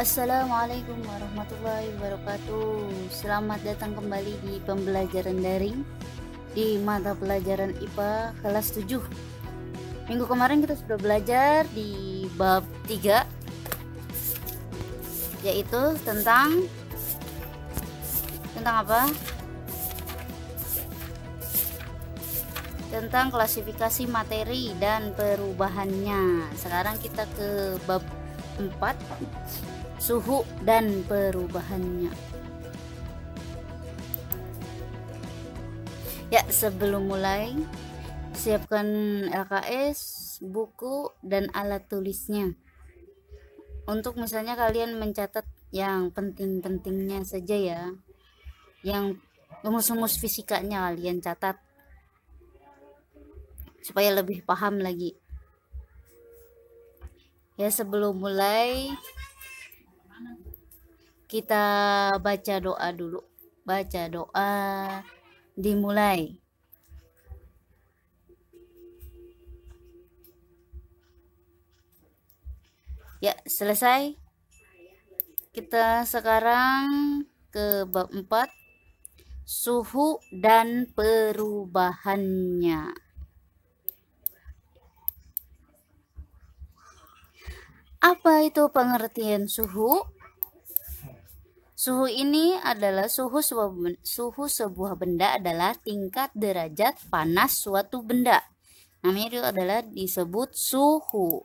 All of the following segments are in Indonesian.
Assalamualaikum warahmatullahi wabarakatuh Selamat datang kembali di pembelajaran daring Di mata pelajaran IPA kelas 7 Minggu kemarin kita sudah belajar di bab 3 Yaitu tentang Tentang apa? Tentang klasifikasi materi dan perubahannya Sekarang kita ke bab 4 suhu dan perubahannya. Ya, sebelum mulai, siapkan LKS, buku, dan alat tulisnya. Untuk misalnya kalian mencatat yang penting-pentingnya saja ya. Yang rumus-rumus fisikanya kalian catat supaya lebih paham lagi. Ya, sebelum mulai, kita baca doa dulu baca doa dimulai ya selesai kita sekarang ke bab 4 suhu dan perubahannya apa itu pengertian suhu Suhu ini adalah suhu sebuah, suhu sebuah benda adalah tingkat derajat panas suatu benda. Namanya itu adalah disebut suhu.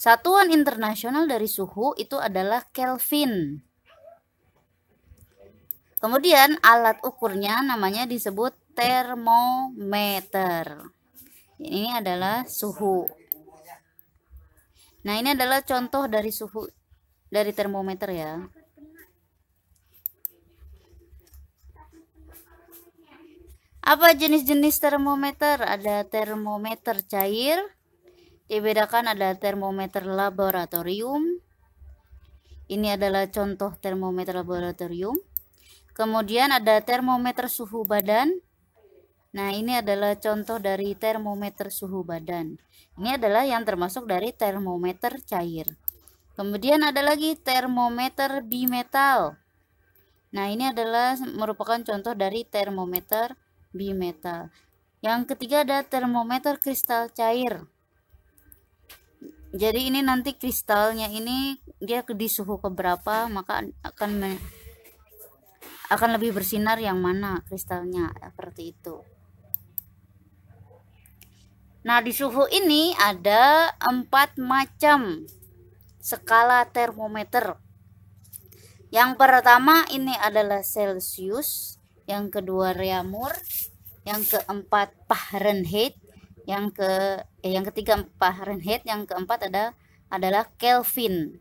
Satuan internasional dari suhu itu adalah Kelvin. Kemudian alat ukurnya namanya disebut termometer. Ini adalah suhu. Nah, ini adalah contoh dari suhu dari termometer ya. Apa jenis-jenis termometer? Ada termometer cair, dibedakan ada termometer laboratorium. Ini adalah contoh termometer laboratorium. Kemudian ada termometer suhu badan. Nah, ini adalah contoh dari termometer suhu badan. Ini adalah yang termasuk dari termometer cair. Kemudian ada lagi termometer bimetal. Nah, ini adalah merupakan contoh dari termometer bimetal. Yang ketiga ada termometer kristal cair. Jadi ini nanti kristalnya ini dia di suhu berapa maka akan me, akan lebih bersinar yang mana kristalnya seperti itu. Nah, di suhu ini ada empat macam skala termometer. Yang pertama ini adalah Celsius, yang kedua Reamur, yang keempat Fahrenheit, yang ke eh, yang ketiga Fahrenheit, yang keempat ada adalah Kelvin.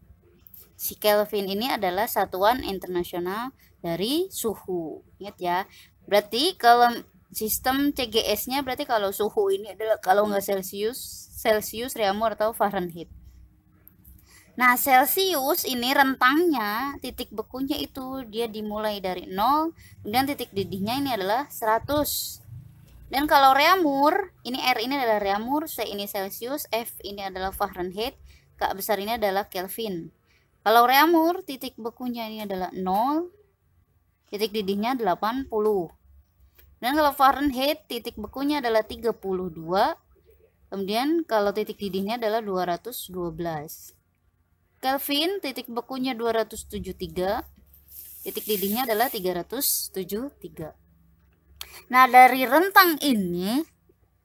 Si Kelvin ini adalah satuan internasional dari suhu. Ingat ya. Berarti kalau sistem CGS-nya berarti kalau suhu ini adalah kalau nggak Celsius, Celsius, Reamur atau Fahrenheit. Nah, Celsius ini rentangnya titik bekunya itu dia dimulai dari 0, kemudian titik didihnya ini adalah 100. Dan kalau reamur, ini R ini adalah reamur, C ini Celsius, F ini adalah Fahrenheit, K besar ini adalah Kelvin. Kalau reamur, titik bekunya ini adalah 0, titik didihnya 80. Dan kalau Fahrenheit, titik bekunya adalah 32, kemudian kalau titik didihnya adalah 212. Kelvin titik bekunya 273 titik didihnya adalah 373 nah dari rentang ini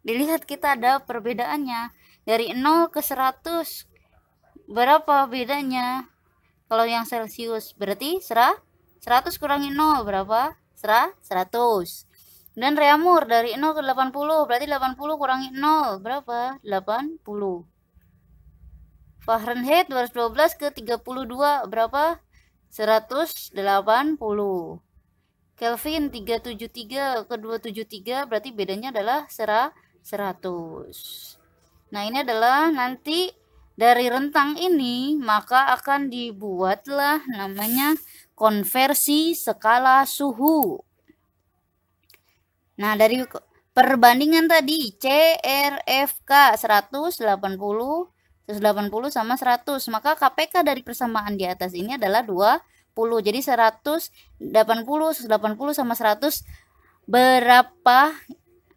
dilihat kita ada perbedaannya dari 0 ke 100 berapa bedanya kalau yang celcius berarti 100 kurangi 0 berapa 100 dan reamur dari 0 ke 80 berarti 80 kurangi 0 berapa 80 Fahrenheit 212 ke 32 berapa? 180. Kelvin 373 ke 273 berarti bedanya adalah 100. Nah, ini adalah nanti dari rentang ini maka akan dibuatlah namanya konversi skala suhu. Nah, dari perbandingan tadi CRFK 180 180 sama 100. Maka KPK dari persamaan di atas ini adalah 20. Jadi 180, 180 sama 100 berapa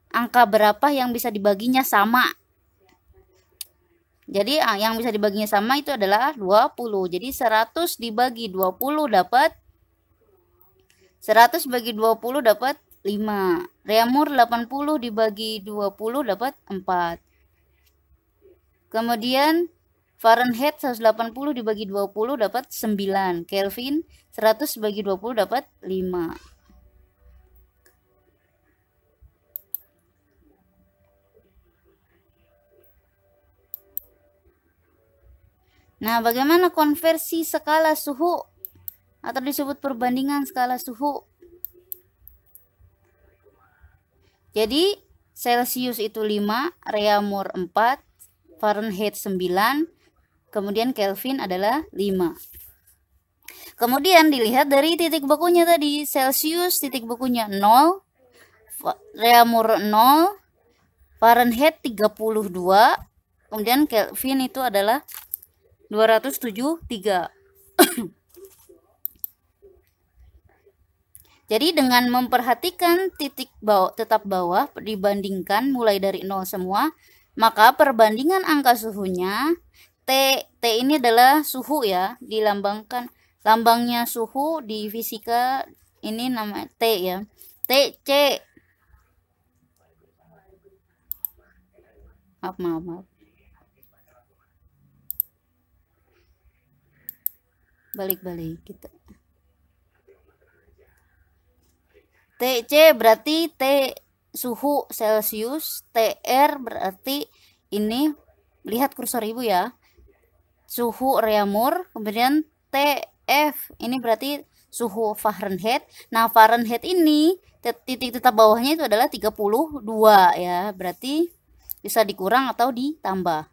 angka berapa yang bisa dibaginya sama? Jadi ah, yang bisa dibaginya sama itu adalah 20. Jadi 100 dibagi 20 dapat 100 bagi 20 dapat 5. Reamur 80 dibagi 20 dapat 4. Kemudian Fahrenheit 180 dibagi 20 dapat 9. Kelvin 100 dibagi 20 dapat 5. Nah, bagaimana konversi skala suhu atau disebut perbandingan skala suhu? Jadi, Celsius itu 5, Reamur 4, Fahrenheit 9, kemudian Kelvin adalah 5. Kemudian dilihat dari titik bekunya tadi, Celsius titik bekunya 0, Reaumur 0, Fahrenheit 32, kemudian Kelvin itu adalah 273. Jadi dengan memperhatikan titik bawah tetap bawah dibandingkan mulai dari 0 semua, maka perbandingan angka suhunya T T ini adalah suhu ya, dilambangkan lambangnya suhu di fisika ini nama T ya. T C Maaf, maaf, maaf. Balik-balik gitu. TC berarti T suhu Celcius, TR berarti ini lihat kursor Ibu ya. Suhu Reamur, kemudian TF ini berarti suhu Fahrenheit. Nah, Fahrenheit ini titik tetap bawahnya itu adalah 32 ya. Berarti bisa dikurang atau ditambah.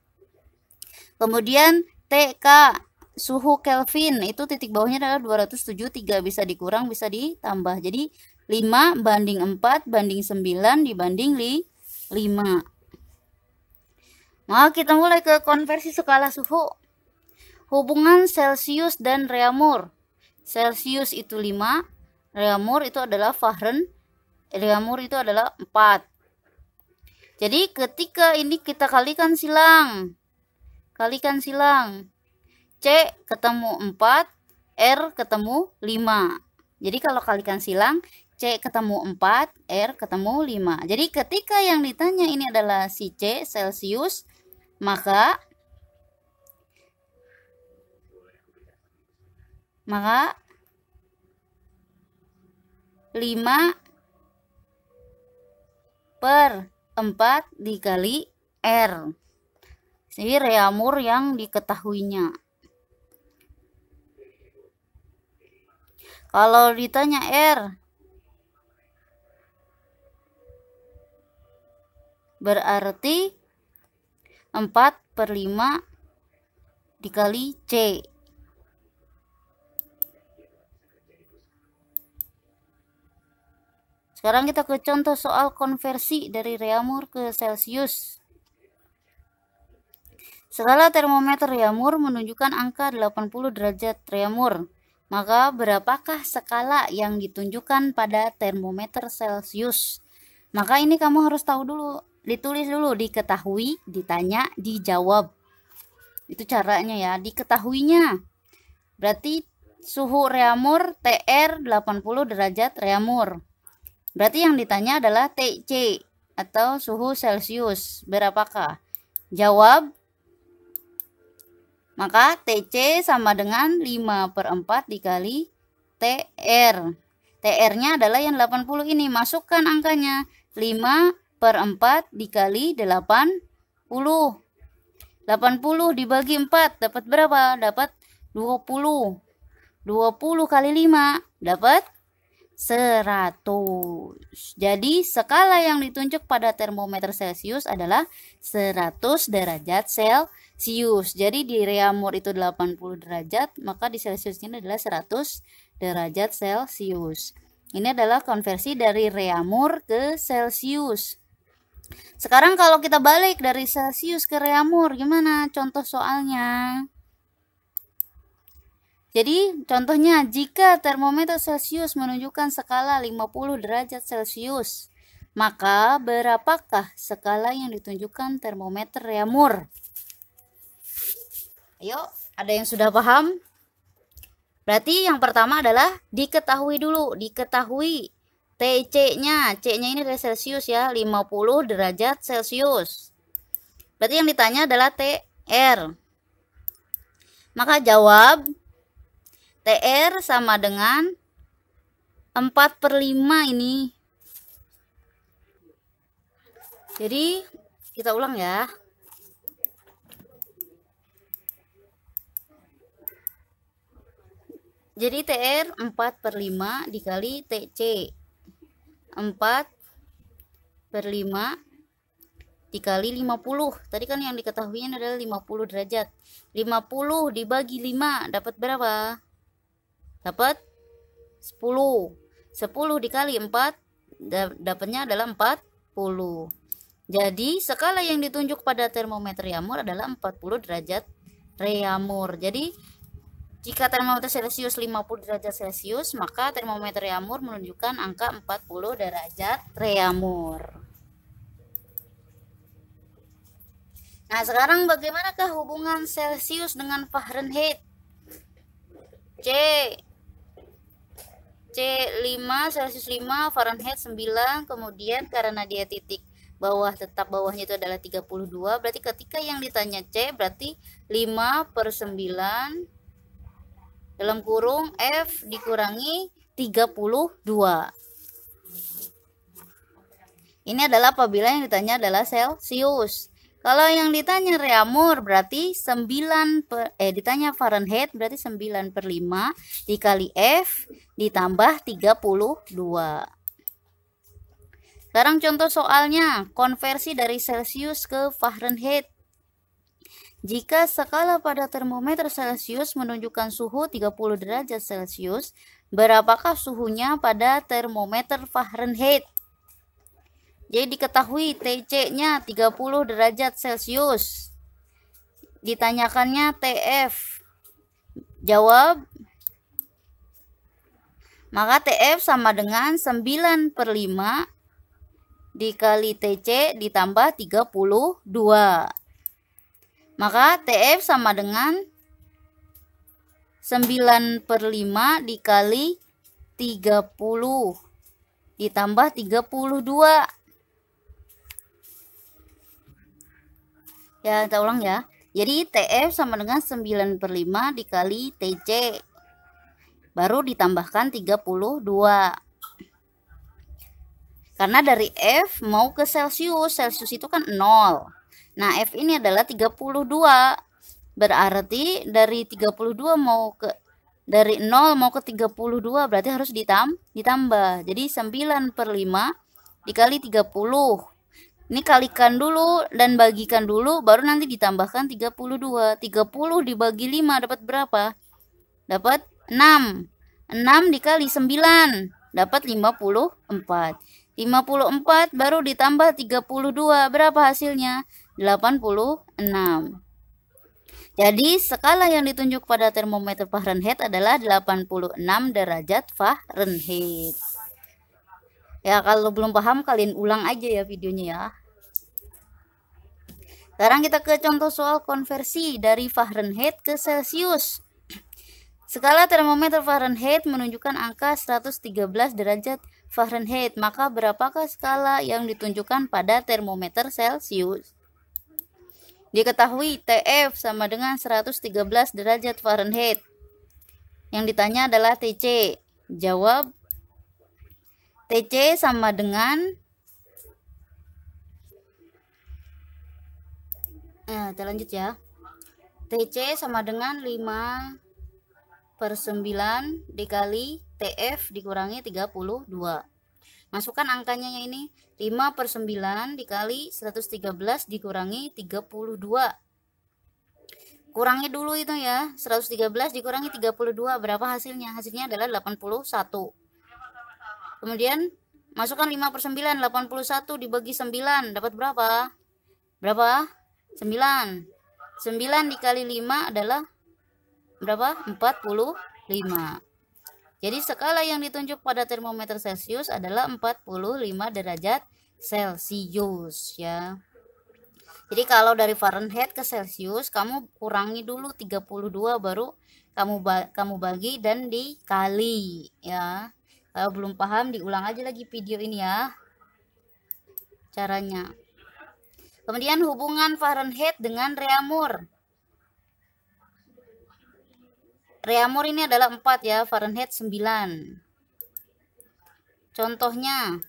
Kemudian TK suhu Kelvin itu titik bawahnya adalah 273 bisa dikurang bisa ditambah. Jadi 5 banding 4 banding 9 dibanding 5. Nah kita mulai ke konversi skala suhu. Hubungan Celsius dan Reamur. Celsius itu 5, Reamur itu adalah Fahren, Reamur itu adalah 4. Jadi ketika ini kita kalikan silang. Kalikan silang. C ketemu 4, R ketemu 5. Jadi kalau kalikan silang, C ketemu 4, R ketemu 5. Jadi ketika yang ditanya ini adalah si C, Celsius, maka maka 5 per 4 dikali R. Si reamur yang diketahuinya. Kalau ditanya R, berarti 4 per 5 dikali C sekarang kita ke contoh soal konversi dari Reamur ke celcius. Skala termometer Reamur menunjukkan angka 80 derajat Reamur. Maka berapakah skala yang ditunjukkan pada termometer Celcius? Maka ini kamu harus tahu dulu ditulis dulu diketahui ditanya dijawab itu caranya ya diketahuinya berarti suhu reamur TR 80 derajat reamur berarti yang ditanya adalah TC atau suhu celcius berapakah jawab maka TC sama dengan 5 per 4 dikali TR TR nya adalah yang 80 ini masukkan angkanya 5 per 4 dikali 80. 80 dibagi 4 dapat berapa? Dapat 20. 20 kali 5 dapat 100. Jadi skala yang ditunjuk pada termometer Celcius adalah 100 derajat Celcius. Jadi di Reamur itu 80 derajat, maka di Celcius ini adalah 100 derajat Celcius. Ini adalah konversi dari Reamur ke Celcius. Sekarang kalau kita balik dari Celsius ke Reamur, gimana contoh soalnya? Jadi, contohnya jika termometer Celsius menunjukkan skala 50 derajat Celsius maka berapakah skala yang ditunjukkan termometer Reamur? Ayo, ada yang sudah paham? Berarti yang pertama adalah diketahui dulu, diketahui TC-nya, C-nya ini adalah Celcius ya, 50 derajat Celcius. Berarti yang ditanya adalah TR. Maka jawab TR sama dengan 4 per 5 ini. Jadi kita ulang ya. Jadi TR 4 per 5 dikali TC 4 per 5 dikali 50 tadi kan yang diketahuinya adalah 50 derajat 50 dibagi 5 dapat berapa? dapat 10 10 dikali 4 dapatnya adalah 40 jadi skala yang ditunjuk pada termometer Yamur adalah 40 derajat Reamur jadi jika termometer Celcius 50 derajat Celcius, maka termometer Reaumur menunjukkan angka 40 derajat Reaumur. Nah, sekarang bagaimanakah hubungan Celcius dengan Fahrenheit? C C 5 Celsius 5 Fahrenheit 9 kemudian karena dia titik bawah tetap bawahnya itu adalah 32 berarti ketika yang ditanya C berarti 5 per 9 dalam kurung F dikurangi 32 ini adalah apabila yang ditanya adalah Celsius kalau yang ditanya reamur berarti 9 per, eh ditanya Fahrenheit berarti 9 per 5 dikali F ditambah 32. Sekarang contoh soalnya konversi dari Celsius ke Fahrenheit. Jika skala pada termometer Celcius menunjukkan suhu 30 derajat Celcius, berapakah suhunya pada termometer Fahrenheit? Jadi diketahui TC-nya 30 derajat Celcius. Ditanyakannya TF. Jawab maka TF sama dengan 9 per 5 dikali TC ditambah 32. Maka TF sama dengan 9 per 5 dikali 30 ditambah 32. Ya, kita ulang ya. Jadi TF sama dengan 9 per 5 dikali TC. Baru ditambahkan 32. Karena dari F mau ke Celsius. Celsius itu kan 0. Nah, F ini adalah 32. Berarti dari 32 mau ke dari 0 mau ke 32 berarti harus ditam, ditambah. Jadi 9 per 5 dikali 30. Ini kalikan dulu dan bagikan dulu baru nanti ditambahkan 32. 30 dibagi 5 dapat berapa? Dapat 6. 6 dikali 9 dapat 54. 54 baru ditambah 32 berapa hasilnya? 86. Jadi, skala yang ditunjuk pada termometer Fahrenheit adalah 86 derajat Fahrenheit. Ya, kalau belum paham kalian ulang aja ya videonya ya. Sekarang kita ke contoh soal konversi dari Fahrenheit ke Celsius. Skala termometer Fahrenheit menunjukkan angka 113 derajat Fahrenheit. Maka berapakah skala yang ditunjukkan pada termometer Celsius? Diketahui TF sama dengan 113 derajat Fahrenheit. Yang ditanya adalah TC. Jawab TC sama dengan Nah, kita lanjut ya. TC sama dengan 5 per 9 dikali TF dikurangi 32. Masukkan angkanya yang ini 5 per 9 dikali 113 dikurangi 32 Kurangi dulu itu ya 113 dikurangi 32 Berapa hasilnya? Hasilnya adalah 81 Kemudian masukkan 5 per 9 81 dibagi 9 Dapat berapa? Berapa? 9 9 dikali 5 adalah berapa? 45 jadi skala yang ditunjuk pada termometer Celsius adalah 45 derajat Celsius, ya. Jadi kalau dari Fahrenheit ke Celsius, kamu kurangi dulu 32 baru kamu ba kamu bagi dan dikali ya. Kalau belum paham diulang aja lagi video ini ya. Caranya. Kemudian hubungan Fahrenheit dengan Reamur. Reamor ini adalah 4 ya, Fahrenheit 9. Contohnya,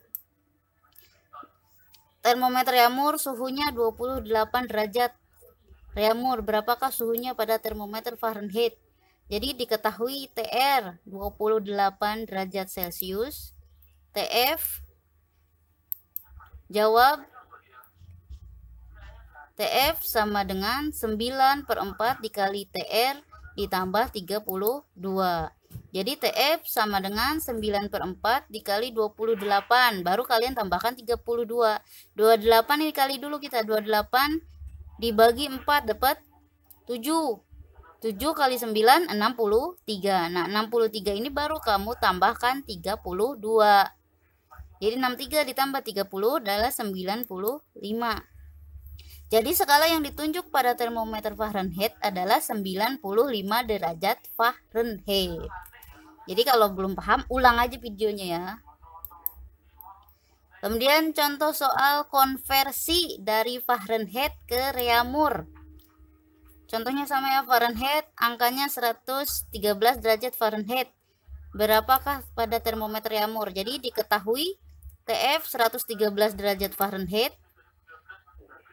termometer reamor suhunya 28 derajat. Reamur, berapakah suhunya pada termometer Fahrenheit? Jadi diketahui TR 28 derajat Celcius, TF jawab TF sama dengan 9 per 4 dikali TR ditambah 32. Jadi TF sama dengan 9 per 4 dikali 28. Baru kalian tambahkan 32. 28 ini kali dulu kita. 28 dibagi 4 dapat 7. 7 kali 9, 63. Nah, 63 ini baru kamu tambahkan 32. Jadi 63 ditambah 30 adalah 95. Jadi skala yang ditunjuk pada termometer Fahrenheit adalah 95 derajat Fahrenheit. Jadi kalau belum paham, ulang aja videonya ya. Kemudian contoh soal konversi dari Fahrenheit ke Reamur. Contohnya sama ya Fahrenheit, angkanya 113 derajat Fahrenheit. Berapakah pada termometer Reamur? Jadi diketahui TF 113 derajat Fahrenheit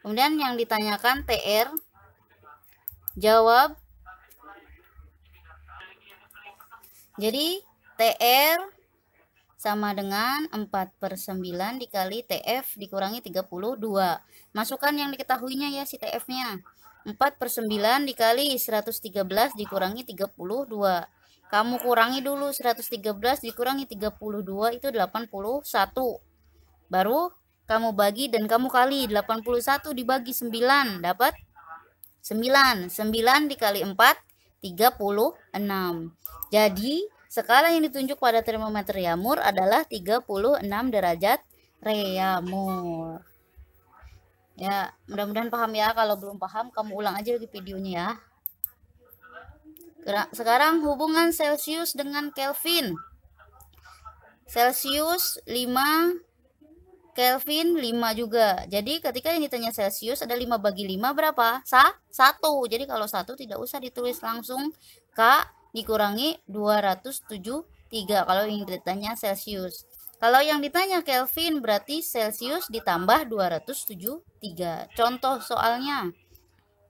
Kemudian yang ditanyakan TR jawab. Jadi TR sama dengan 4 per 9 dikali TF dikurangi 32. Masukkan yang diketahuinya ya si TF-nya. 4 per 9 dikali 113 dikurangi 32. Kamu kurangi dulu 113 dikurangi 32 itu 81. Baru kamu bagi dan kamu kali 81 dibagi 9 dapat 9. 9 dikali 4 36. Jadi skala yang ditunjuk pada termometer Yamur adalah 36 derajat Reamur. Ya, mudah-mudahan paham ya. Kalau belum paham, kamu ulang aja lagi videonya ya. Sekarang hubungan Celsius dengan Kelvin. Celsius 5 Kelvin 5 juga. Jadi ketika yang ditanya Celsius ada 5 bagi 5 berapa? Sa 1. Jadi kalau 1 tidak usah ditulis langsung K dikurangi 273 kalau yang ditanya Celsius. Kalau yang ditanya Kelvin berarti Celsius ditambah 273. Contoh soalnya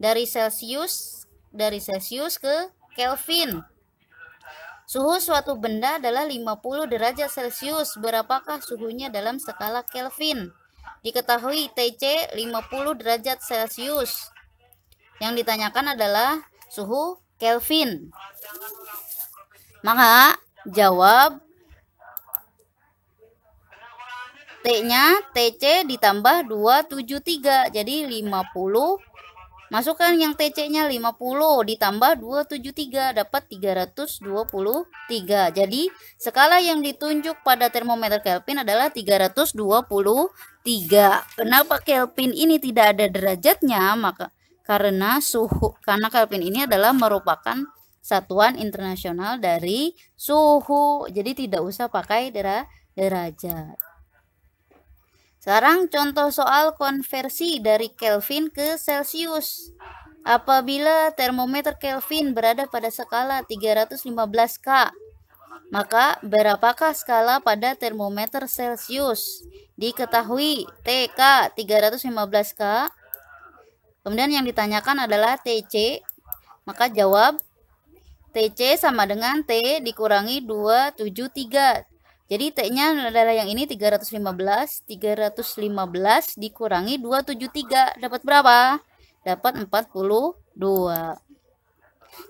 dari Celsius dari Celsius ke Kelvin. Suhu suatu benda adalah 50 derajat Celcius. Berapakah suhunya dalam skala Kelvin? Diketahui TC 50 derajat Celcius. Yang ditanyakan adalah suhu Kelvin. Maka jawab T-nya TC ditambah 273 jadi 50 Masukkan yang TC-nya 50 ditambah 273 dapat 323. Jadi skala yang ditunjuk pada termometer Kelvin adalah 323. Kenapa Kelvin ini tidak ada derajatnya? Maka karena suhu karena Kelvin ini adalah merupakan satuan internasional dari suhu. Jadi tidak usah pakai derajat. Sekarang contoh soal konversi dari Kelvin ke Celsius. Apabila termometer Kelvin berada pada skala 315 K, maka berapakah skala pada termometer Celsius? Diketahui TK 315 K. Kemudian yang ditanyakan adalah TC. Maka jawab TC sama dengan T dikurangi 273 jadi T-nya adalah yang ini 315, 315 dikurangi 273 dapat berapa? Dapat 42.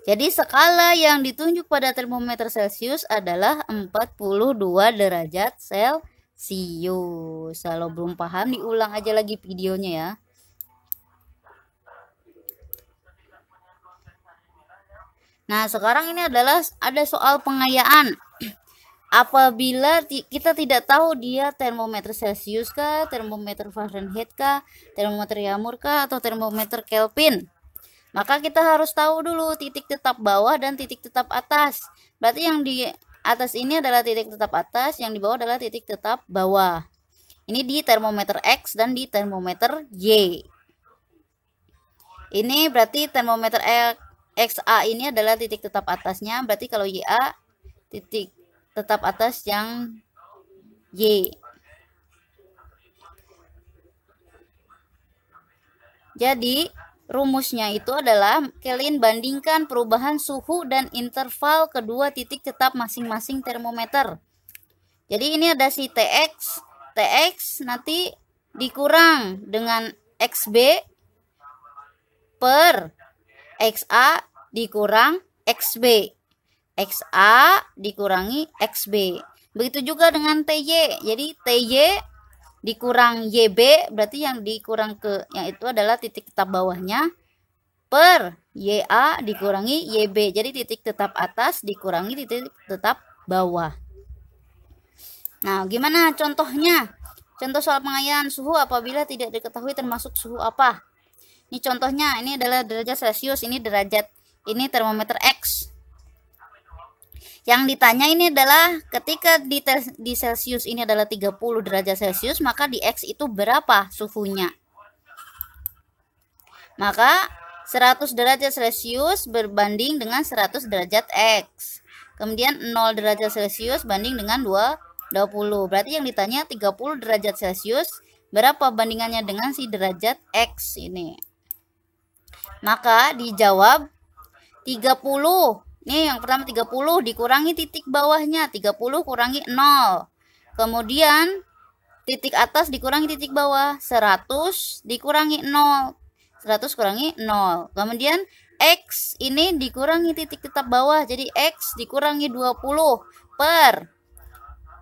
Jadi skala yang ditunjuk pada termometer Celsius adalah 42 derajat Celcius. Kalau belum paham diulang aja lagi videonya ya. Nah, sekarang ini adalah ada soal pengayaan apabila kita tidak tahu dia termometer Celsius kah, termometer Fahrenheit kah, termometer Yamur kah atau termometer Kelvin. Maka kita harus tahu dulu titik tetap bawah dan titik tetap atas. Berarti yang di atas ini adalah titik tetap atas, yang di bawah adalah titik tetap bawah. Ini di termometer X dan di termometer Y. Ini berarti termometer XA ini adalah titik tetap atasnya, berarti kalau YA titik tetap atas yang Y. Jadi, rumusnya itu adalah kalian bandingkan perubahan suhu dan interval kedua titik tetap masing-masing termometer. Jadi ini ada si TX, TX nanti dikurang dengan XB per XA dikurang XB. XA dikurangi XB. Begitu juga dengan TY. Jadi TY dikurang YB berarti yang dikurang ke yang itu adalah titik tetap bawahnya per YA dikurangi YB. Jadi titik tetap atas dikurangi titik tetap bawah. Nah, gimana contohnya? Contoh soal pengayaan suhu apabila tidak diketahui termasuk suhu apa? Ini contohnya, ini adalah derajat Celcius, ini derajat, ini termometer X. Yang ditanya ini adalah ketika di, di Celcius ini adalah 30 derajat Celcius, maka di X itu berapa suhunya? Maka 100 derajat Celcius berbanding dengan 100 derajat X. Kemudian 0 derajat Celcius banding dengan 2, 20. Berarti yang ditanya 30 derajat Celcius berapa bandingannya dengan si derajat X ini? Maka dijawab 30 Nih yang pertama 30 dikurangi titik bawahnya 30 kurangi 0. Kemudian titik atas dikurangi titik bawah 100 dikurangi 0. 100 kurangi 0. Kemudian X ini dikurangi titik tetap bawah jadi X dikurangi 20 per.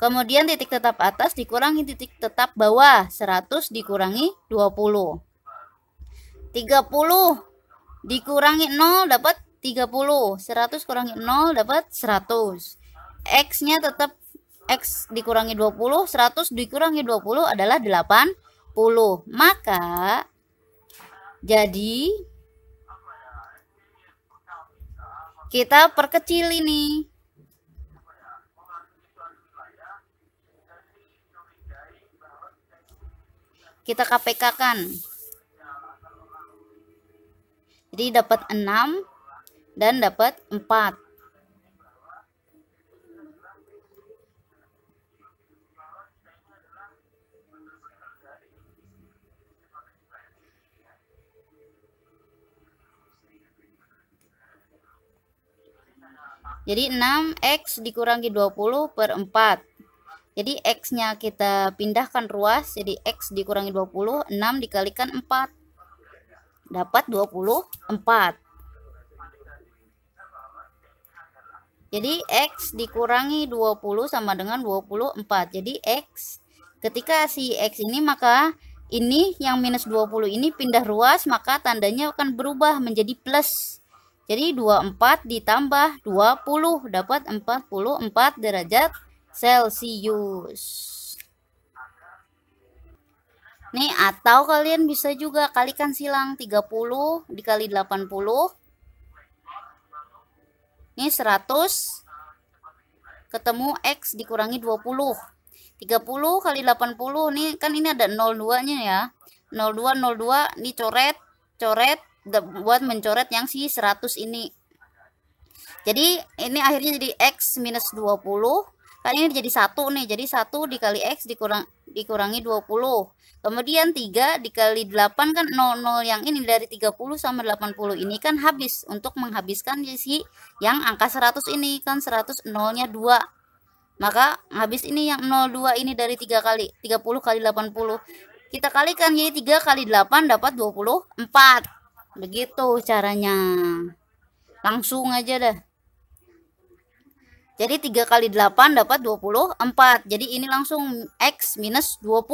Kemudian titik tetap atas dikurangi titik tetap bawah 100 dikurangi 20. 30 dikurangi 0 dapat 30 100 kurangi 0 dapat 100 X nya tetap X dikurangi 20 100 dikurangi 20 adalah 80 maka jadi kita perkecil ini kita KPK kan jadi dapat 6 dan dapat 4. Jadi 6x dikurangi 20 per 4. Jadi x-nya kita pindahkan ruas, jadi x dikurangi 20, 6 dikalikan 4. Dapat 24. Jadi X dikurangi 20 sama dengan 24. Jadi X ketika si X ini maka ini yang minus 20 ini pindah ruas maka tandanya akan berubah menjadi plus. Jadi 24 ditambah 20 dapat 44 derajat Celcius. Nih atau kalian bisa juga kalikan silang 30 dikali 80 ini 100 ketemu X dikurangi 20. 30 kali 80 nih kan ini ada 02-nya ya. 02 02 ini coret coret buat mencoret yang si 100 ini. Jadi ini akhirnya jadi X minus 20 kan ini jadi satu nih jadi satu dikali x dikurang dikurangi 20 kemudian 3 dikali 8 kan 00 yang ini dari 30 sama 80 ini kan habis untuk menghabiskan si yang angka 100 ini kan 100 nolnya 2 maka habis ini yang 02 ini dari 3 kali 30 kali 80 kita kalikan jadi 3 kali 8 dapat 24 begitu caranya langsung aja dah jadi 3 kali 8 dapat 24. Jadi ini langsung X minus 20.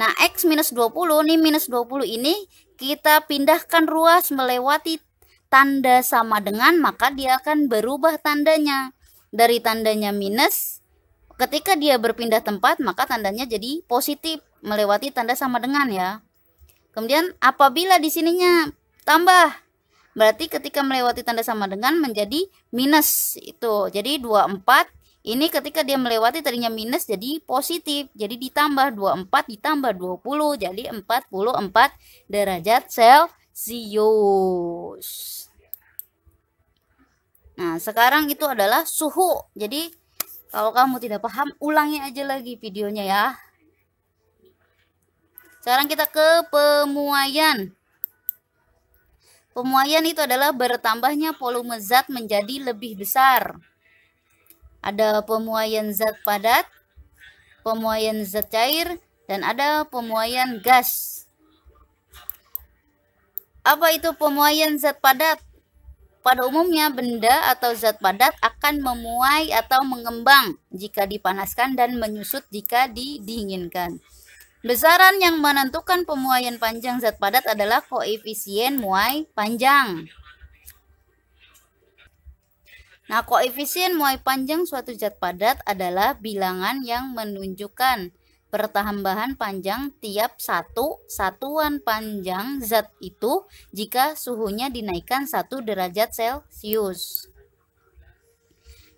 Nah, X minus 20, ini minus 20 ini kita pindahkan ruas melewati tanda sama dengan, maka dia akan berubah tandanya. Dari tandanya minus, ketika dia berpindah tempat, maka tandanya jadi positif, melewati tanda sama dengan ya. Kemudian apabila di sininya tambah, Berarti ketika melewati tanda sama dengan menjadi minus itu. Jadi 24 ini ketika dia melewati tadinya minus jadi positif. Jadi ditambah 24 ditambah 20 jadi 44 derajat Celcius. Nah, sekarang itu adalah suhu. Jadi kalau kamu tidak paham, ulangi aja lagi videonya ya. Sekarang kita ke pemuaian. Pemuaian itu adalah bertambahnya volume zat menjadi lebih besar. Ada pemuaian zat padat, pemuaian zat cair, dan ada pemuaian gas. Apa itu pemuaian zat padat? Pada umumnya benda atau zat padat akan memuai atau mengembang jika dipanaskan dan menyusut jika didinginkan. Besaran yang menentukan pemuaian panjang zat padat adalah koefisien muai panjang. Nah, koefisien muai panjang suatu zat padat adalah bilangan yang menunjukkan pertambahan panjang tiap satu satuan panjang zat itu jika suhunya dinaikkan satu derajat Celcius.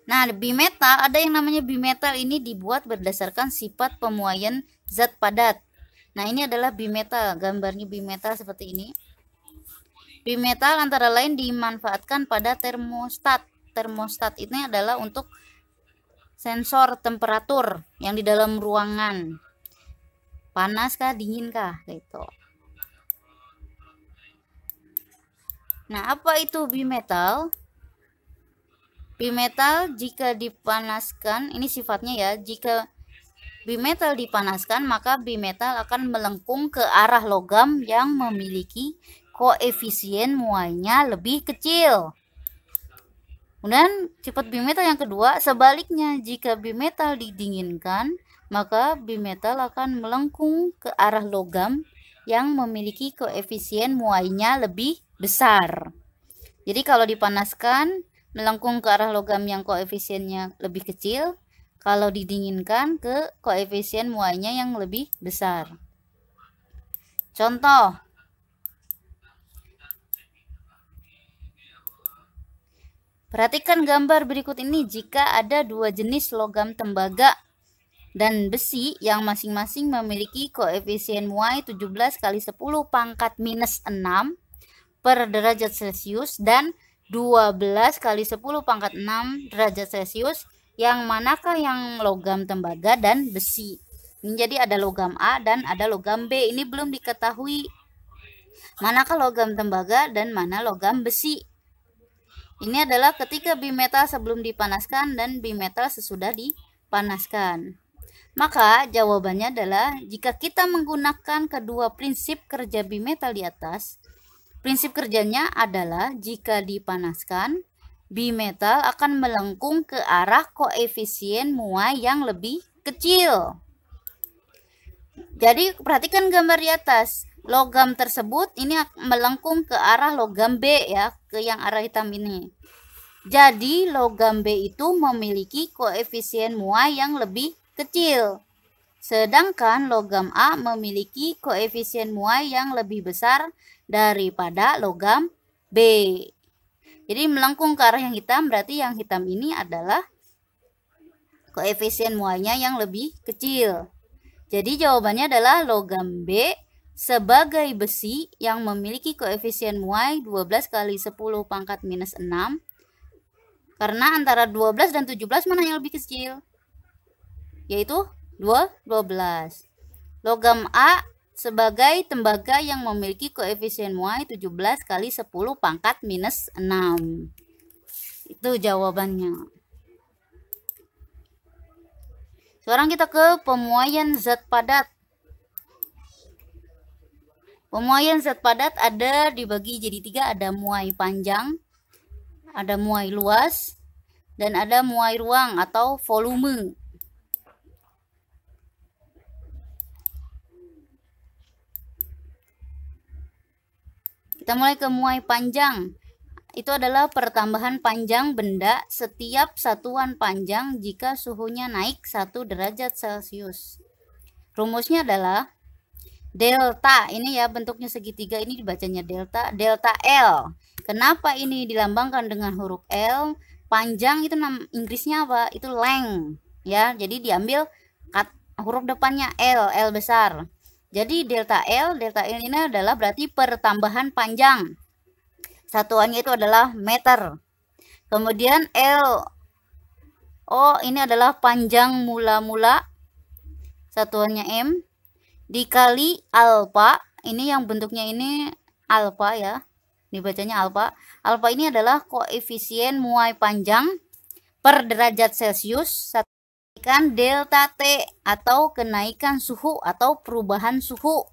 Nah, bimetal ada yang namanya bimetal ini dibuat berdasarkan sifat pemuaian zat padat. Nah, ini adalah bimetal, gambarnya bimetal seperti ini. Bimetal antara lain dimanfaatkan pada termostat. Termostat ini adalah untuk sensor temperatur yang di dalam ruangan. Panas kah, dingin kah gitu. Nah, apa itu bimetal? Bimetal jika dipanaskan, ini sifatnya ya, jika bimetal dipanaskan, maka bimetal akan melengkung ke arah logam yang memiliki koefisien muainya lebih kecil. Kemudian sifat bimetal yang kedua, sebaliknya jika bimetal didinginkan, maka bimetal akan melengkung ke arah logam yang memiliki koefisien muainya lebih besar. Jadi kalau dipanaskan, melengkung ke arah logam yang koefisiennya lebih kecil, kalau didinginkan ke koefisien muainya yang lebih besar. Contoh. Perhatikan gambar berikut ini jika ada dua jenis logam tembaga dan besi yang masing-masing memiliki koefisien muai 17 kali 10 pangkat minus 6 per derajat Celcius dan 12 kali 10 pangkat 6 derajat Celcius yang manakah yang logam tembaga dan besi. Jadi ada logam A dan ada logam B. Ini belum diketahui manakah logam tembaga dan mana logam besi. Ini adalah ketika bimetal sebelum dipanaskan dan bimetal sesudah dipanaskan. Maka jawabannya adalah jika kita menggunakan kedua prinsip kerja bimetal di atas, prinsip kerjanya adalah jika dipanaskan bimetal akan melengkung ke arah koefisien muai yang lebih kecil. Jadi perhatikan gambar di atas. Logam tersebut ini melengkung ke arah logam B ya, ke yang arah hitam ini. Jadi logam B itu memiliki koefisien muai yang lebih kecil. Sedangkan logam A memiliki koefisien muai yang lebih besar daripada logam B. Jadi melengkung ke arah yang hitam berarti yang hitam ini adalah koefisien muanya yang lebih kecil. Jadi jawabannya adalah logam B sebagai besi yang memiliki koefisien muai 12 kali 10 pangkat minus 6. Karena antara 12 dan 17 mana yang lebih kecil? Yaitu 2, 12. Logam A sebagai tembaga yang memiliki koefisien muai 17 kali 10 pangkat minus 6. Itu jawabannya. Sekarang kita ke pemuaian zat padat. Pemuaian zat padat ada dibagi jadi tiga, ada muai panjang, ada muai luas, dan ada muai ruang atau volume. Kita mulai ke muai panjang. Itu adalah pertambahan panjang benda setiap satuan panjang jika suhunya naik 1 derajat Celcius. Rumusnya adalah delta. Ini ya bentuknya segitiga ini dibacanya delta, delta L. Kenapa ini dilambangkan dengan huruf L? Panjang itu nama Inggrisnya apa? Itu length ya. Jadi diambil kat, huruf depannya L, L besar. Jadi delta L, delta L ini adalah berarti pertambahan panjang. Satuannya itu adalah meter. Kemudian L O ini adalah panjang mula-mula. Satuannya M dikali alfa. Ini yang bentuknya ini alfa ya. Dibacanya alfa. Alfa ini adalah koefisien muai panjang per derajat Celcius kenaikan delta T atau kenaikan suhu atau perubahan suhu.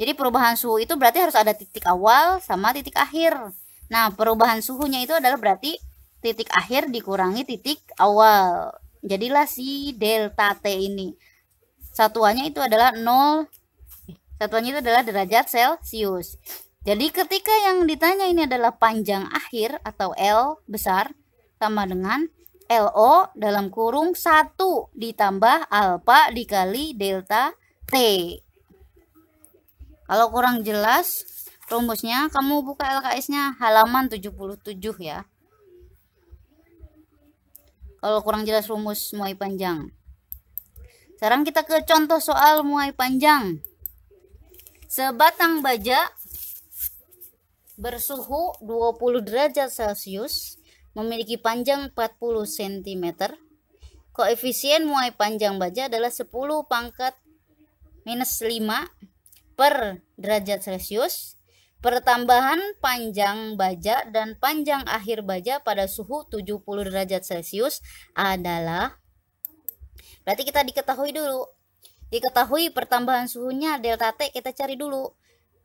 Jadi perubahan suhu itu berarti harus ada titik awal sama titik akhir. Nah, perubahan suhunya itu adalah berarti titik akhir dikurangi titik awal. Jadilah si delta T ini. Satuannya itu adalah 0 eh, Satuannya itu adalah derajat Celcius. Jadi ketika yang ditanya ini adalah panjang akhir atau L besar sama dengan LO dalam kurung 1 ditambah alfa dikali delta T. Kalau kurang jelas rumusnya, kamu buka LKS-nya halaman 77 ya. Kalau kurang jelas rumus muai panjang. Sekarang kita ke contoh soal muai panjang. Sebatang baja bersuhu 20 derajat Celcius memiliki panjang 40 cm. Koefisien muai panjang baja adalah 10 pangkat minus 5 per derajat Celcius. Pertambahan panjang baja dan panjang akhir baja pada suhu 70 derajat Celcius adalah Berarti kita diketahui dulu. Diketahui pertambahan suhunya delta T kita cari dulu.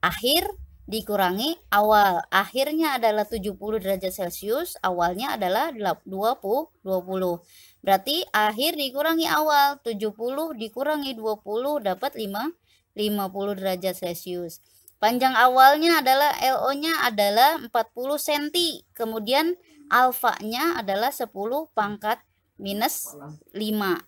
Akhir dikurangi awal. Akhirnya adalah 70 derajat Celcius, awalnya adalah 20, 20. Berarti akhir dikurangi awal, 70 dikurangi 20 dapat 5, 50 derajat Celcius. Panjang awalnya adalah LO-nya adalah 40 cm, kemudian alfanya adalah 10 pangkat minus 5.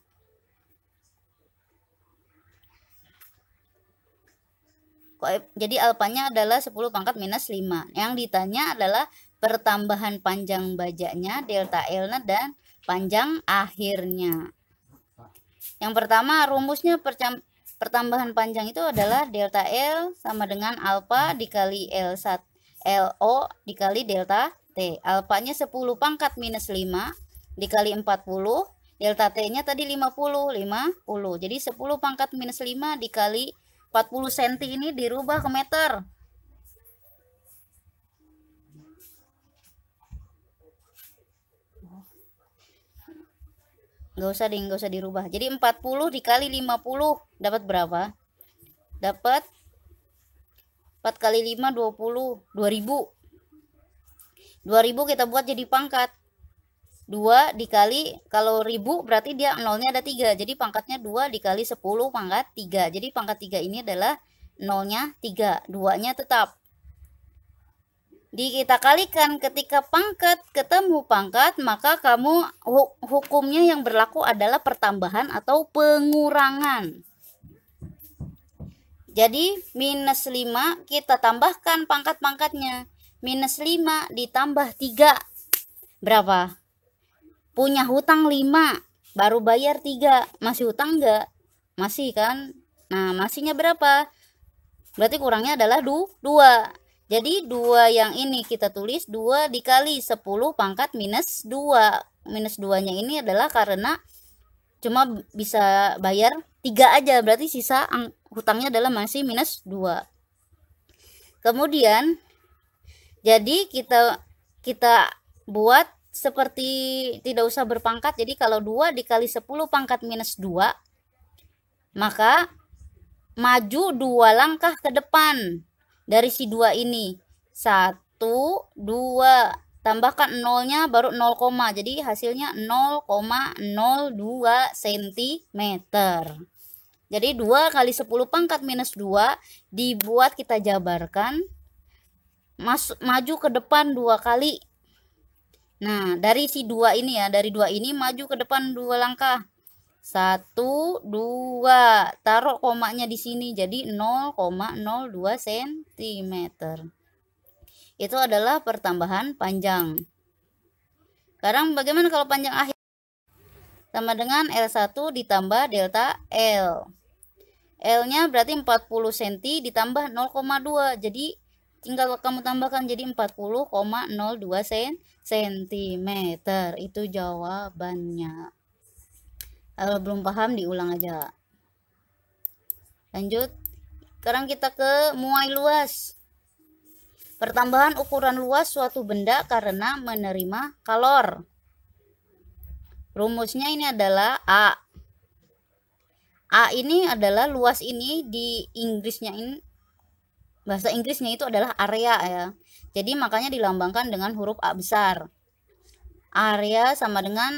Jadi alfanya adalah 10 pangkat minus 5. Yang ditanya adalah pertambahan panjang bajaknya, delta L-nya, dan panjang akhirnya. Yang pertama, rumusnya pertambahan panjang itu adalah delta L sama dengan alfa dikali L1 LO dikali delta T. Alfanya 10 pangkat minus 5 dikali 40. Delta T-nya tadi 50, 50. Jadi 10 pangkat minus 5 dikali 40 cm ini dirubah ke meter. Gak usah ding, gak usah dirubah. Jadi 40 dikali 50 dapat berapa? Dapat 4 kali 5 20, 2000. 2000 kita buat jadi pangkat. 2 dikali kalau ribu berarti dia nolnya ada 3 jadi pangkatnya 2 dikali 10 pangkat 3 jadi pangkat 3 ini adalah nolnya 3 2 nya tetap di kita kalikan ketika pangkat ketemu pangkat maka kamu hukumnya yang berlaku adalah pertambahan atau pengurangan jadi minus 5 kita tambahkan pangkat-pangkatnya minus 5 ditambah 3 berapa? punya hutang 5 baru bayar 3 masih hutang enggak masih kan nah masihnya berapa berarti kurangnya adalah du 2 jadi 2 yang ini kita tulis 2 dikali 10 pangkat minus 2 minus 2 nya ini adalah karena cuma bisa bayar 3 aja berarti sisa hutangnya adalah masih minus 2 kemudian jadi kita kita buat seperti tidak usah berpangkat. Jadi kalau 2 dikali 10 pangkat minus 2, maka maju 2 langkah ke depan dari si 2 ini. 1, 2, tambahkan nolnya baru 0, jadi hasilnya 0,02 cm. Jadi 2 kali 10 pangkat minus 2 dibuat kita jabarkan. Masuk, maju ke depan dua kali Nah, dari si dua ini ya, dari dua ini maju ke depan dua langkah. Satu, dua. Taruh komanya di sini, jadi 0,02 cm. Itu adalah pertambahan panjang. Sekarang bagaimana kalau panjang akhir? Sama dengan L1 ditambah delta L. L-nya berarti 40 cm ditambah 0,2. Jadi tinggal kamu tambahkan jadi 40,02 cm itu jawabannya kalau belum paham diulang aja lanjut sekarang kita ke muai luas pertambahan ukuran luas suatu benda karena menerima kalor rumusnya ini adalah A A ini adalah luas ini di Inggrisnya ini Bahasa Inggrisnya itu adalah area ya. Jadi makanya dilambangkan dengan huruf A besar. Area sama dengan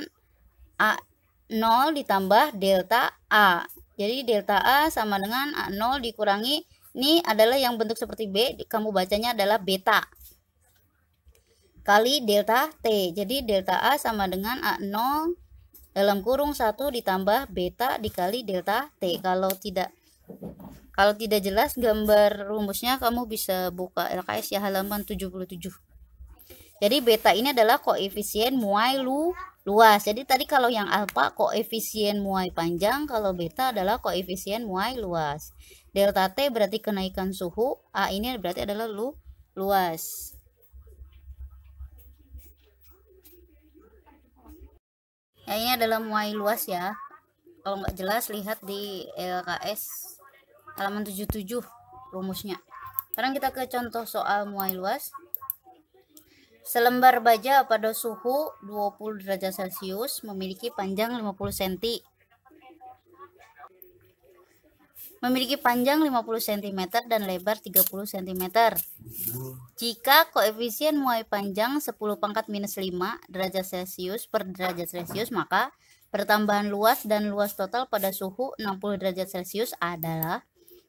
A0 ditambah delta A. Jadi delta A sama dengan A0 dikurangi ini adalah yang bentuk seperti B, kamu bacanya adalah beta. Kali delta T. Jadi delta A sama dengan A0 dalam kurung 1 ditambah beta dikali delta T. Kalau tidak kalau tidak jelas gambar rumusnya kamu bisa buka LKS ya halaman 77. Jadi beta ini adalah koefisien muai lu luas. Jadi tadi kalau yang alfa koefisien muai panjang, kalau beta adalah koefisien muai luas. Delta T berarti kenaikan suhu, A ini berarti adalah lu luas. Ya, ini adalah muai luas ya. Kalau nggak jelas lihat di LKS halaman 77 rumusnya. Sekarang kita ke contoh soal muai luas. Selembar baja pada suhu 20 derajat Celcius memiliki panjang 50 cm. Memiliki panjang 50 cm dan lebar 30 cm. Jika koefisien muai panjang 10 pangkat minus 5 derajat Celcius per derajat Celcius, maka pertambahan luas dan luas total pada suhu 60 derajat Celcius adalah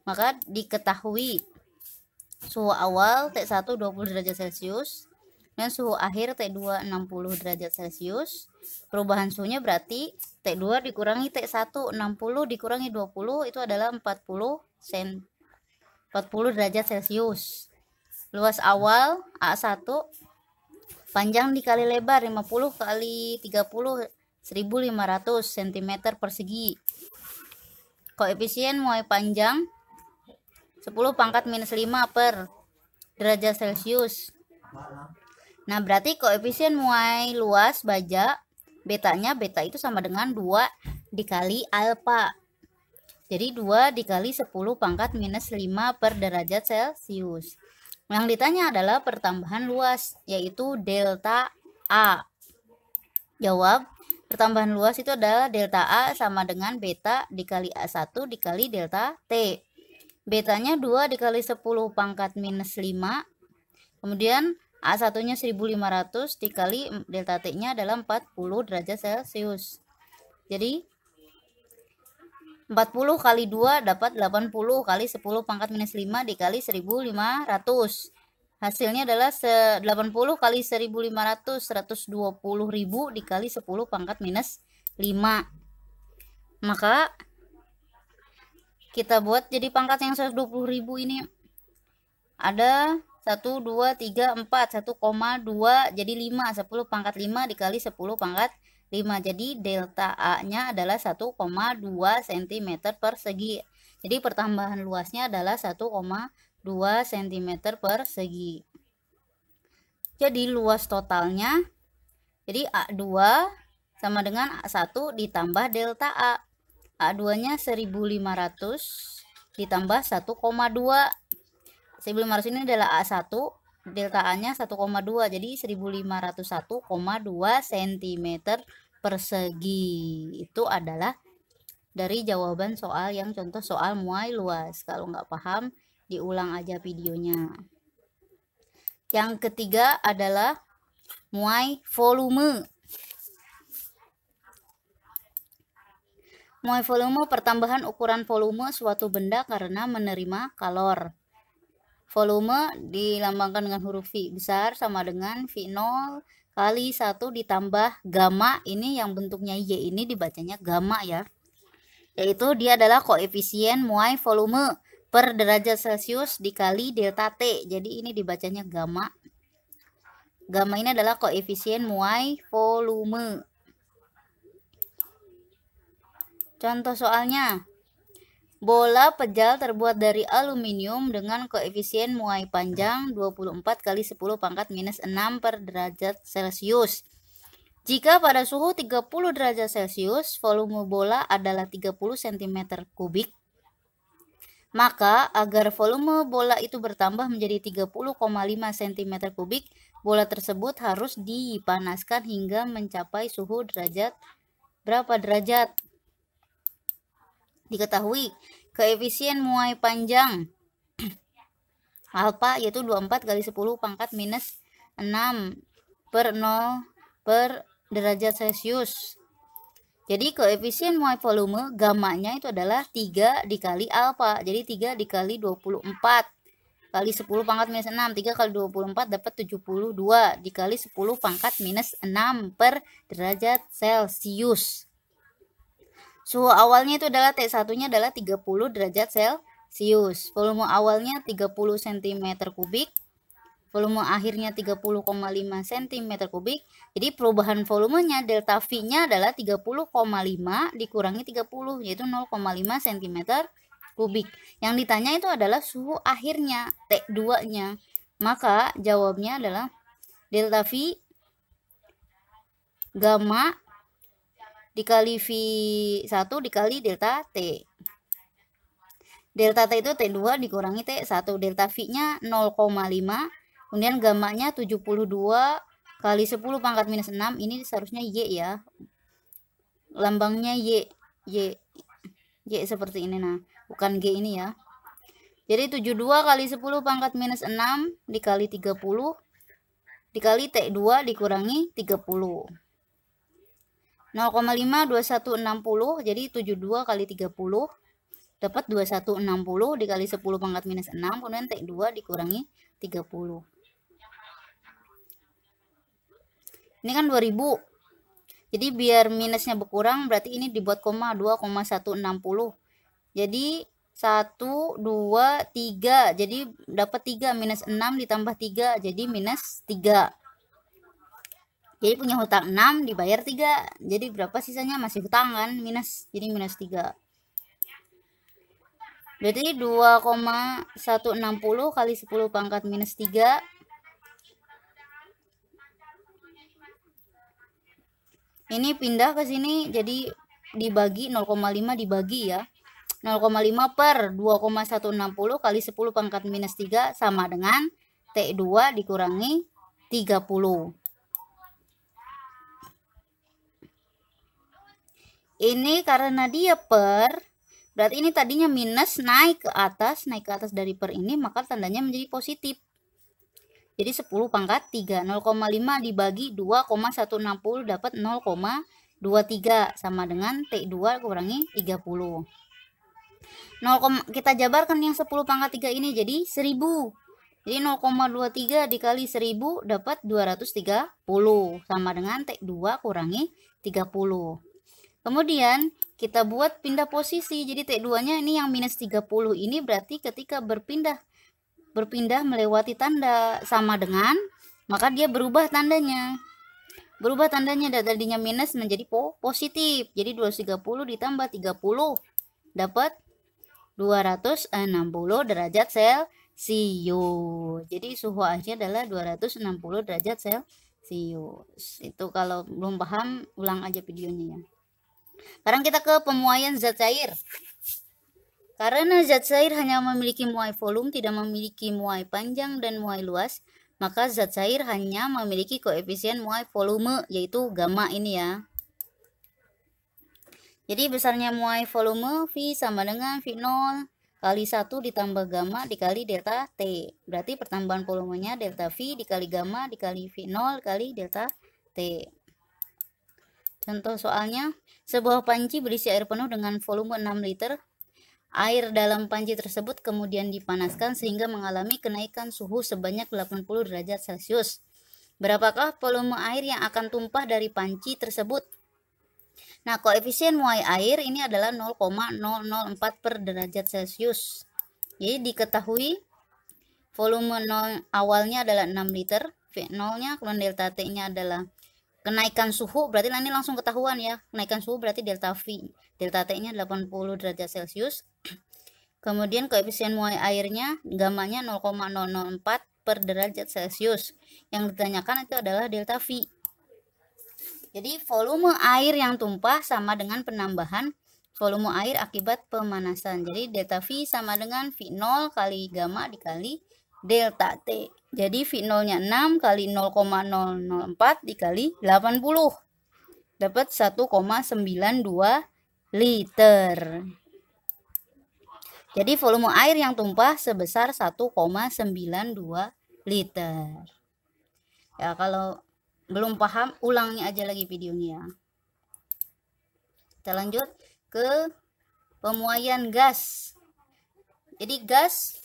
maka diketahui suhu awal T1 20 derajat Celcius dan suhu akhir T2 60 derajat Celcius. Perubahan suhunya berarti T2 dikurangi T1 60 dikurangi 20 itu adalah 40 sen 40 derajat Celcius. Luas awal A1 panjang dikali lebar 50 kali 30 1500 cm persegi. Koefisien muai panjang 10 pangkat minus 5 per derajat Celcius. Nah, berarti koefisien muai luas baja betanya beta itu sama dengan 2 dikali alfa. Jadi 2 dikali 10 pangkat minus 5 per derajat Celcius. Yang ditanya adalah pertambahan luas, yaitu delta A. Jawab, pertambahan luas itu adalah delta A sama dengan beta dikali A1 dikali delta T. Betanya 2 dikali 10 pangkat minus 5. Kemudian A1-nya 1500 dikali delta T-nya adalah 40 derajat Celcius. Jadi 40 kali 2 dapat 80 kali 10 pangkat minus 5 dikali 1500. Hasilnya adalah 80 kali 1500 120 ribu dikali 10 pangkat minus 5. Maka kita buat jadi pangkat yang 120 ribu ini ada 1, 2, 3, 4 1,2 jadi 5 10 pangkat 5 dikali 10 pangkat 5 jadi delta A nya adalah 1,2 cm persegi jadi pertambahan luasnya adalah 1,2 cm persegi jadi luas totalnya jadi A2 sama dengan A1 ditambah delta A A2-nya 1500 ditambah 1,2. 1500 ini adalah A1, delta A-nya 1,2. Jadi 1501,2 cm persegi. Itu adalah dari jawaban soal yang contoh soal muai luas. Kalau nggak paham, diulang aja videonya. Yang ketiga adalah muai volume. Mole volume pertambahan ukuran volume suatu benda karena menerima kalor. Volume dilambangkan dengan huruf V besar sama dengan V0 kali 1 ditambah gamma ini yang bentuknya Y ini dibacanya gamma ya. Yaitu dia adalah koefisien muai volume per derajat Celcius dikali delta T. Jadi ini dibacanya gamma. Gamma ini adalah koefisien muai volume. Contoh soalnya, bola pejal terbuat dari aluminium dengan koefisien muai panjang 24 kali 10 pangkat minus 6 per derajat Celcius. Jika pada suhu 30 derajat Celcius, volume bola adalah 30 cm kubik, maka agar volume bola itu bertambah menjadi 30,5 cm kubik, bola tersebut harus dipanaskan hingga mencapai suhu derajat berapa derajat? diketahui koefisien muai panjang alfa yaitu 24 kali 10 pangkat minus 6 per 0 per derajat celcius jadi koefisien muai volume gamanya itu adalah 3 dikali alfa jadi 3 dikali 24 kali 10 pangkat minus 6 3 kali 24 dapat 72 dikali 10 pangkat minus 6 per derajat celcius Suhu awalnya itu adalah T1-nya adalah 30 derajat Celcius. Volume awalnya 30 cm kubik. Volume akhirnya 30,5 cm kubik. Jadi perubahan volumenya delta V-nya adalah 30,5 dikurangi 30 yaitu 0,5 cm kubik. Yang ditanya itu adalah suhu akhirnya T2-nya. Maka jawabnya adalah delta V gamma dikali V1 dikali delta T. Delta T itu T2 dikurangi T1. Delta V-nya 0,5. Kemudian gamanya 72 kali 10 pangkat minus 6. Ini seharusnya Y ya. Lambangnya Y. Y. Y seperti ini nah. Bukan G ini ya. Jadi 72 kali 10 pangkat minus 6 dikali 30 dikali T2 dikurangi 30. 0,52160 jadi 72 kali 30 dapat 2160 dikali 10 pangkat minus 6 kemudian T2 dikurangi 30 ini kan 2000 jadi biar minusnya berkurang berarti ini dibuat koma 2,160 jadi 1, 2, 3 jadi dapat 3 minus 6 ditambah 3 jadi minus 3 jadi punya hutang 6 dibayar 3 jadi berapa sisanya masih hutang kan minus jadi minus 3 berarti 2,160 kali 10 pangkat minus 3 ini pindah ke sini jadi dibagi 0,5 dibagi ya 0,5 per 2,160 kali 10 pangkat minus 3 sama dengan T2 dikurangi 30 Ini karena dia per, berarti ini tadinya minus naik ke atas, naik ke atas dari per ini, maka tandanya menjadi positif. Jadi 10 pangkat 3, 0,5 dibagi 2,160 dapat 0,23 sama dengan T2 kurangi 30. 0, kita jabarkan yang 10 pangkat 3 ini jadi 1000. Jadi 0,23 dikali 1000 dapat 230 sama dengan T2 kurangi 30. Kemudian kita buat pindah posisi. Jadi T2-nya ini yang minus 30 ini berarti ketika berpindah berpindah melewati tanda sama dengan maka dia berubah tandanya. Berubah tandanya dari tadinya minus menjadi positif. Jadi 230 ditambah 30 dapat 260 derajat Celcius. Jadi suhu akhirnya adalah 260 derajat Celcius. Itu kalau belum paham ulang aja videonya ya. Sekarang kita ke pemuaian zat cair. Karena zat cair hanya memiliki muai volume, tidak memiliki muai panjang dan muai luas, maka zat cair hanya memiliki koefisien muai volume, yaitu gamma ini ya. Jadi besarnya muai volume V sama dengan V0 kali 1 ditambah gamma dikali delta T. Berarti pertambahan volumenya delta V dikali gamma dikali V0 kali delta T. Contoh soalnya, sebuah panci berisi air penuh dengan volume 6 liter. Air dalam panci tersebut kemudian dipanaskan sehingga mengalami kenaikan suhu sebanyak 80 derajat Celcius. Berapakah volume air yang akan tumpah dari panci tersebut? Nah, koefisien muai air ini adalah 0,004 per derajat Celcius. Jadi diketahui volume 0 awalnya adalah 6 liter, V0-nya kemudian delta T-nya adalah kenaikan suhu berarti nanti langsung ketahuan ya kenaikan suhu berarti delta V delta T nya 80 derajat celcius kemudian koefisien muai airnya gamanya 0,004 per derajat celcius yang ditanyakan itu adalah delta V jadi volume air yang tumpah sama dengan penambahan volume air akibat pemanasan jadi delta V sama dengan V0 kali gamma dikali delta T. Jadi V0-nya 6 kali 0,004 dikali 80. Dapat 1,92 liter. Jadi volume air yang tumpah sebesar 1,92 liter. Ya, kalau belum paham, ulangnya aja lagi videonya ya. Kita lanjut ke pemuaian gas. Jadi gas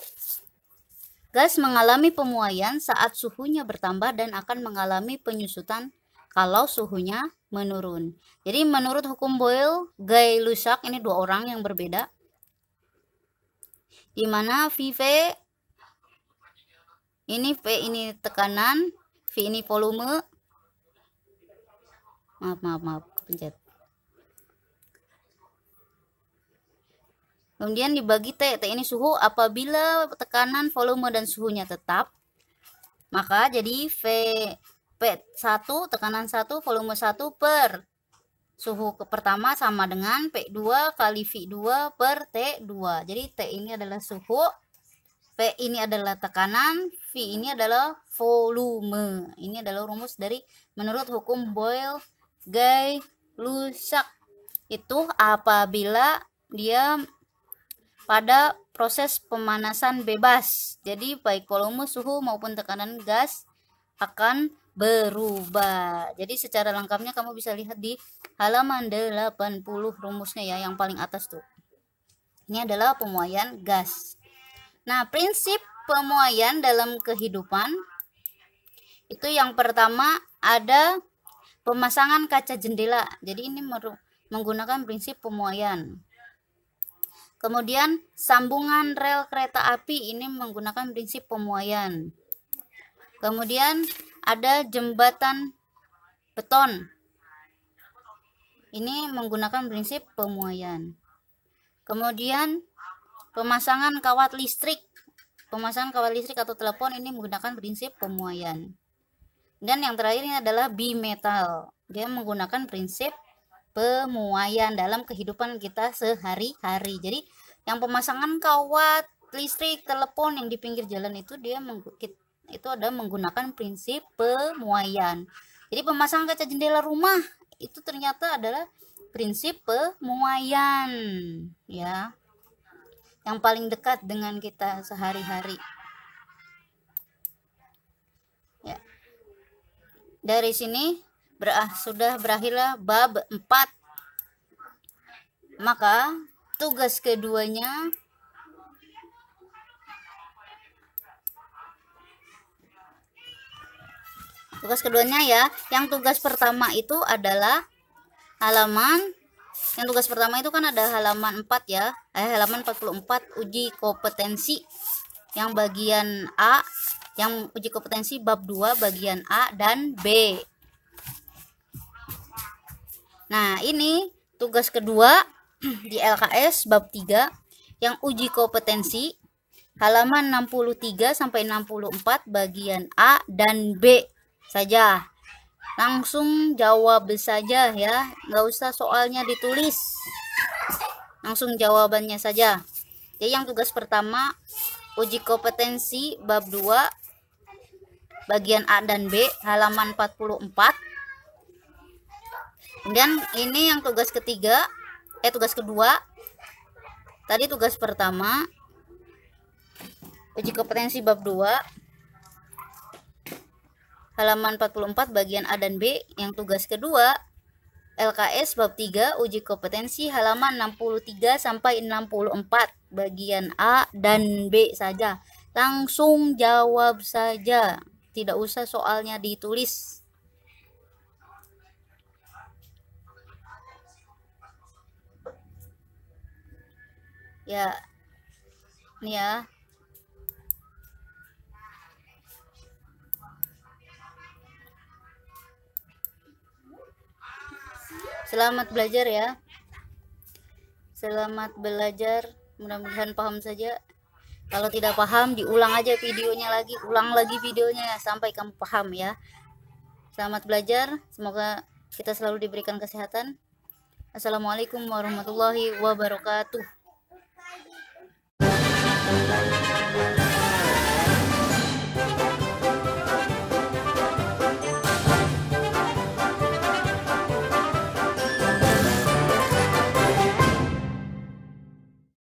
Gas mengalami pemuaian saat suhunya bertambah dan akan mengalami penyusutan kalau suhunya menurun. Jadi menurut hukum Boyle, Gay Lussac ini dua orang yang berbeda. Di mana VV ini V ini tekanan, V ini volume. Maaf, maaf, maaf, pencet. Kemudian dibagi T, T ini suhu apabila tekanan, volume, dan suhunya tetap. Maka jadi V, P1 tekanan 1, volume 1 per suhu ke pertama sama dengan P2 kali V2 per T2. Jadi T ini adalah suhu, P ini adalah tekanan, V ini adalah volume. Ini adalah rumus dari menurut hukum Boyle Gay lusak Itu apabila dia pada proses pemanasan bebas. Jadi baik volume, suhu maupun tekanan gas akan berubah. Jadi secara lengkapnya kamu bisa lihat di halaman 80 rumusnya ya yang paling atas tuh. Ini adalah pemuaian gas. Nah, prinsip pemuaian dalam kehidupan itu yang pertama ada pemasangan kaca jendela. Jadi ini menggunakan prinsip pemuaian. Kemudian sambungan rel kereta api ini menggunakan prinsip pemuaian. Kemudian ada jembatan beton. Ini menggunakan prinsip pemuaian. Kemudian pemasangan kawat listrik. Pemasangan kawat listrik atau telepon ini menggunakan prinsip pemuaian. Dan yang terakhir ini adalah bimetal. Dia menggunakan prinsip pemuaian dalam kehidupan kita sehari-hari. Jadi yang pemasangan kawat, listrik, telepon yang di pinggir jalan itu dia itu ada menggunakan prinsip pemuaian. Jadi pemasangan kaca jendela rumah itu ternyata adalah prinsip pemuaian ya. Yang paling dekat dengan kita sehari-hari. Ya. Dari sini berah, sudah berakhirlah bab 4 maka tugas keduanya tugas keduanya ya yang tugas pertama itu adalah halaman yang tugas pertama itu kan ada halaman 4 ya eh halaman 44 uji kompetensi yang bagian A yang uji kompetensi bab 2 bagian A dan B Nah, ini tugas kedua di LKS bab 3 yang uji kompetensi halaman 63 sampai 64 bagian A dan B saja. Langsung jawab saja ya, nggak usah soalnya ditulis. Langsung jawabannya saja. Jadi yang tugas pertama uji kompetensi bab 2 bagian A dan B halaman 44 kemudian ini yang tugas ketiga eh tugas kedua tadi tugas pertama uji kompetensi bab 2 halaman 44 bagian A dan B yang tugas kedua LKS bab 3 uji kompetensi halaman 63 sampai 64 bagian A dan B saja. Langsung jawab saja, tidak usah soalnya ditulis. ya ini ya selamat belajar ya selamat belajar mudah-mudahan paham saja kalau tidak paham diulang aja videonya lagi ulang lagi videonya sampai kamu paham ya selamat belajar semoga kita selalu diberikan kesehatan assalamualaikum warahmatullahi wabarakatuh Thank you.